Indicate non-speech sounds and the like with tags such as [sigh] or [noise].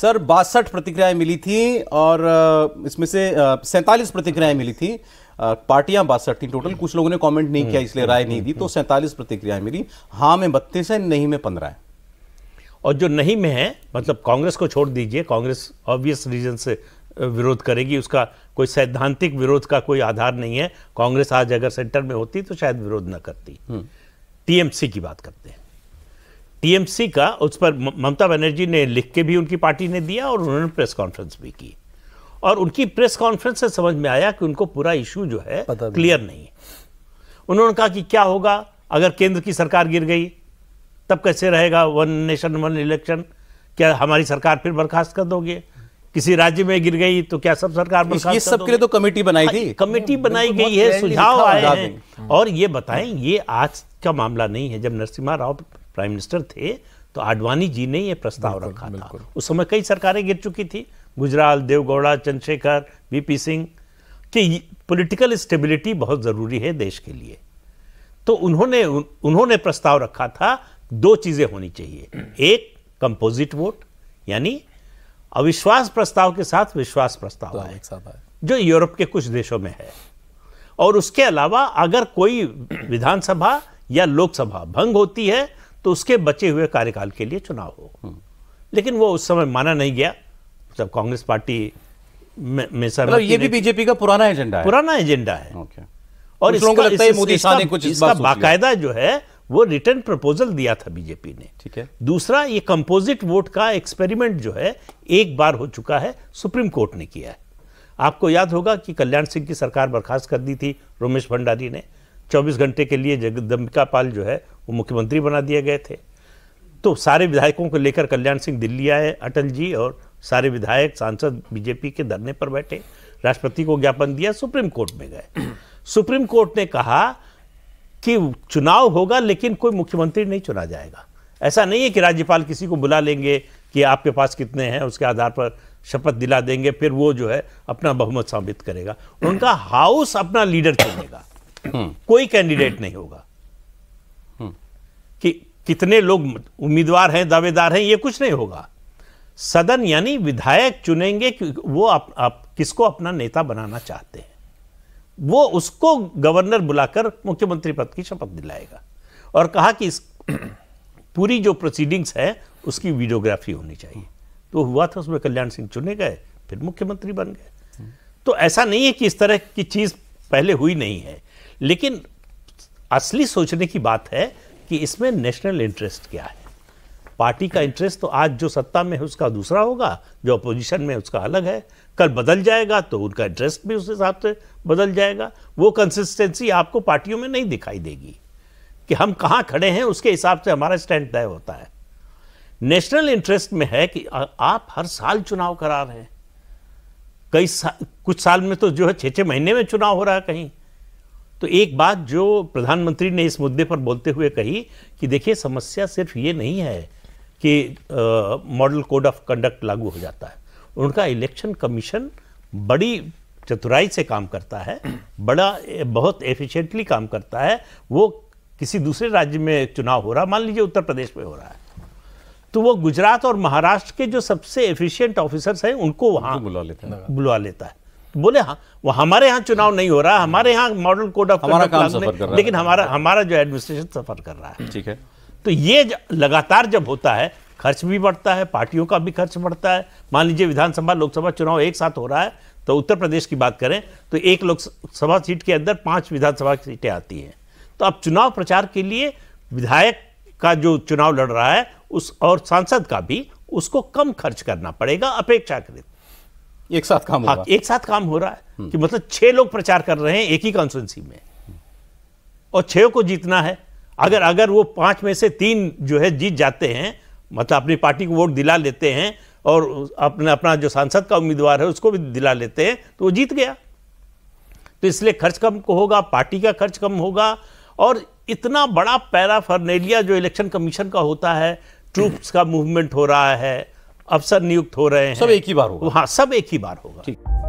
Sir बासठ प्रतिक्रियाएं मिली थी और इसमें से सैंतालीस प्रतिक्रियाएं मिली थी पार्टियां बासठ थी टोटल कुछ लोगों ने कमेंट नहीं किया इसलिए राय नहीं दी तो सैंतालीस प्रतिक्रियाएं मिली हाँ में बत्तीस है नहीं में पंद्रह है और जो नहीं में है मतलब कांग्रेस को छोड़ दीजिए कांग्रेस ऑब्वियस रीजन से विरोध करेगी उसका कोई सैद्धांतिक विरोध का कोई आधार नहीं है कांग्रेस आज अगर सेंटर में होती तो शायद विरोध न करती हम्म। टीएमसी की बात करते हैं टीएमसी का उस पर ममता बनर्जी ने लिख के भी उनकी पार्टी ने दिया और उन्होंने प्रेस कॉन्फ्रेंस भी की और उनकी प्रेस कॉन्फ्रेंस से समझ में आया कि उनको पूरा इशू जो है क्लियर नहीं है उन्होंने कहा कि क्या होगा अगर केंद्र की सरकार गिर गई तब कैसे रहेगा वन नेशन वन इलेक्शन क्या हमारी सरकार फिर बर्खास्त कर दोगे किसी राज्य में गिर गई तो क्या सब सरकार ये सब के लिए तो कमेटी बनाई थी हाँ, कमेटी बनाई गई है सुझाव आए हैं और ये बताएं ये आज का मामला नहीं है जब नरसिम्हा राव प्राइम मिनिस्टर थे तो आडवाणी जी ने यह प्रस्ताव रखा था उस समय कई सरकारें गिर चुकी थी गुजराल देवगौड़ा चंद्रशेखर वीपी सिंह कि पॉलिटिकल स्टेबिलिटी बहुत ज़रूरी है देश के लिए तो उन्होंने उन, उन्होंने प्रस्ताव रखा था दो चीज़ें होनी चाहिए एक कंपोजिट वोट यानी अविश्वास प्रस्ताव के साथ विश्वास प्रस्ताव है तो जो यूरोप के कुछ देशों में है और उसके अलावा अगर कोई विधानसभा या लोकसभा भंग होती है तो उसके बचे हुए कार्यकाल के लिए चुनाव हो हम्म। लेकिन वो उस समय माना नहीं गया जब कांग्रेस पार्टी में, सर मतलब ये भी बीजेपी का पुराना एजेंडा है पुराना एजेंडा है और बाकायदा जो है वो रिटर्न प्रपोजल दिया था बीजेपी ने ठीक है दूसरा ये कंपोजिट वोट का एक्सपेरिमेंट जो है एक बार हो चुका है सुप्रीम कोर्ट ने किया है आपको याद होगा कि कल्याण सिंह की सरकार बर्खास्त कर दी थी रोमेश भंडारी ने 24 घंटे के लिए जगदम्बिका पाल जो है वो मुख्यमंत्री बना दिए गए थे तो सारे विधायकों को लेकर कल्याण सिंह दिल्ली आए अटल जी और सारे विधायक सांसद बीजेपी के धरने पर बैठे राष्ट्रपति को ज्ञापन दिया सुप्रीम कोर्ट में गए सुप्रीम कोर्ट ने कहा कि चुनाव होगा लेकिन कोई मुख्यमंत्री नहीं चुना जाएगा ऐसा नहीं है कि राज्यपाल किसी को बुला लेंगे कि आपके पास कितने हैं उसके आधार पर शपथ दिला देंगे फिर वो जो है अपना बहुमत साबित करेगा उनका हाउस अपना लीडर चुनेगा कोई कैंडिडेट नहीं होगा कि कितने लोग उम्मीदवार हैं दावेदार हैं ये कुछ नहीं होगा सदन यानी विधायक चुनेंगे कि वो आप, आप किसको अपना नेता बनाना चाहते हैं वो उसको गवर्नर बुलाकर मुख्यमंत्री पद की शपथ दिलाएगा और कहा कि इस [clears throat] पूरी जो प्रोसीडिंग्स है उसकी वीडियोग्राफी होनी चाहिए तो हुआ था उसमें कल्याण सिंह चुने गए फिर मुख्यमंत्री बन गए तो ऐसा नहीं है कि इस तरह की चीज़ पहले हुई नहीं है लेकिन असली सोचने की बात है कि इसमें नेशनल इंटरेस्ट क्या है पार्टी का इंटरेस्ट तो आज जो सत्ता में है उसका दूसरा होगा जो अपोजिशन में उसका अलग है कल बदल जाएगा तो उनका इंटरेस्ट भी उस हिसाब से बदल जाएगा वो कंसिस्टेंसी आपको पार्टियों में नहीं दिखाई देगी कि हम कहाँ खड़े हैं उसके हिसाब से हमारा स्टैंड तय होता है नेशनल इंटरेस्ट में है कि आप हर साल चुनाव करा रहे हैं कई सा, कुछ साल में तो जो है छः छः महीने में चुनाव हो रहा है कहीं तो एक बात जो प्रधानमंत्री ने इस मुद्दे पर बोलते हुए कही कि देखिए समस्या सिर्फ ये नहीं है कि मॉडल कोड ऑफ कंडक्ट लागू हो जाता है उनका इलेक्शन कमीशन बड़ी चतुराई से काम करता है बड़ा बहुत एफिशिएंटली काम करता है वो किसी दूसरे राज्य में चुनाव हो रहा मान लीजिए उत्तर प्रदेश में हो रहा है तो वो गुजरात और महाराष्ट्र के जो सबसे एफिशिएंट ऑफिसर्स हैं उनको वहाँ बुला लेता है बुला लेता है बोले हाँ वो हमारे यहाँ चुनाव नहीं हो रहा हमारे यहाँ मॉडल कोड ऑफ हमारा काम सफर कर रहा लेकिन हमारा हमारा जो एडमिनिस्ट्रेशन सफर कर रहा है ठीक है तो ये लगातार जब होता है खर्च भी बढ़ता है पार्टियों का भी खर्च बढ़ता है मान लीजिए विधानसभा लोकसभा चुनाव एक साथ हो रहा है तो उत्तर प्रदेश की बात करें तो एक लोकसभा सीट के अंदर पांच विधानसभा की सीटें आती हैं तो अब चुनाव प्रचार के लिए विधायक का जो चुनाव लड़ रहा है उस और सांसद का भी उसको कम खर्च करना पड़ेगा अपेक्षाकृत एक साथ काम हाँ, एक साथ काम हो रहा है कि मतलब छह लोग प्रचार कर रहे हैं एक ही कॉन्स्टिटेंसी में और छह को जीतना है अगर अगर वो पांच में से तीन जो है जीत जाते हैं मतलब अपनी पार्टी को वोट दिला लेते हैं और अपना अपना जो सांसद का उम्मीदवार है उसको भी दिला लेते हैं तो वो जीत गया तो इसलिए खर्च कम होगा पार्टी का खर्च कम होगा और इतना बड़ा पैराफर्नेलिया जो इलेक्शन कमीशन का होता है ट्रूप्स का मूवमेंट हो रहा है अफसर नियुक्त हो रहे हैं सब एक ही बार होगा हाँ सब एक ही बार होगा ठीक